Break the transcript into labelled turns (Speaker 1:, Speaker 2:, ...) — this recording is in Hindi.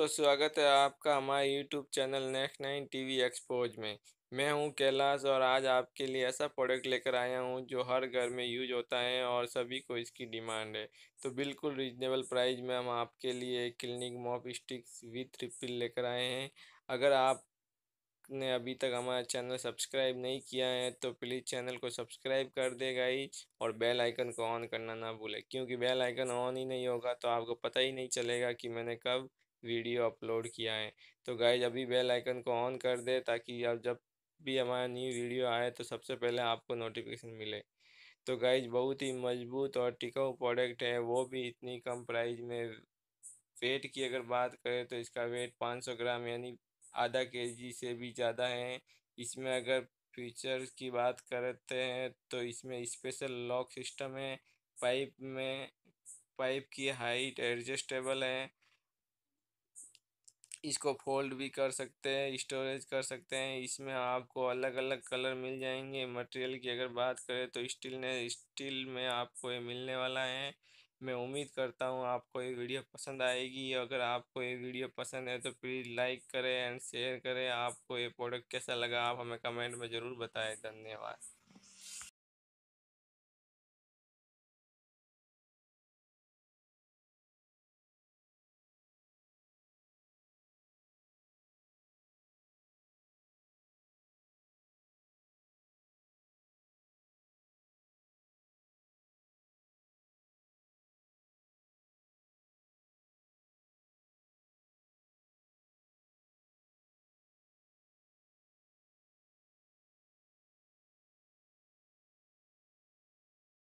Speaker 1: दोस्तों स्वागत है आपका हमारे YouTube channel next nine T V expose में मैं हूं कैलाश और आज आपके लिए ऐसा प्रोडक्ट लेकर आया हूं जो हर घर में यूज होता है और सभी को इसकी डिमांड है तो बिल्कुल रिजनेबल प्राइस में हम आपके लिए clinic mop sticks with refill लेकर आए हैं अगर आपने अभी तक हमारा चैनल सब्सक्राइब नहीं किया है तो प्लीज़ चैनल को सब्सक्राइब कर देगा ही और बेल आइकन को ऑन करना ना भूलें क्योंकि बेल आइकन ऑन ही नहीं होगा तो आपको पता ही नहीं चलेगा कि मैंने कब वीडियो अपलोड किया है तो गाइज अभी बेल आइकन को ऑन कर दे ताकि आप जब भी हमारा न्यू वीडियो आए तो सबसे पहले आपको नोटिफिकेशन मिले तो गाइज बहुत ही मजबूत और टिकाऊ प्रोडक्ट है वो भी इतनी कम प्राइस में वेट की अगर बात करें तो इसका वेट 500 ग्राम यानी आधा के जी से भी ज़्यादा है इसमें अगर फीचर की बात करते हैं तो इसमें स्पेशल लॉक सिस्टम है पाइप में पाइप की हाइट एडजस्टेबल है इसको फोल्ड भी कर सकते हैं स्टोरेज कर सकते हैं इसमें आपको अलग अलग कलर मिल जाएंगे मटेरियल की अगर बात करें तो स्टील ने स्टील में आपको ये मिलने वाला है मैं उम्मीद करता हूँ आपको ये वीडियो पसंद आएगी अगर आपको ये वीडियो पसंद है तो प्लीज़ लाइक करें एंड शेयर करें आपको ये प्रोडक्ट कैसा लगा आप हमें कमेंट में ज़रूर बताएं धन्यवाद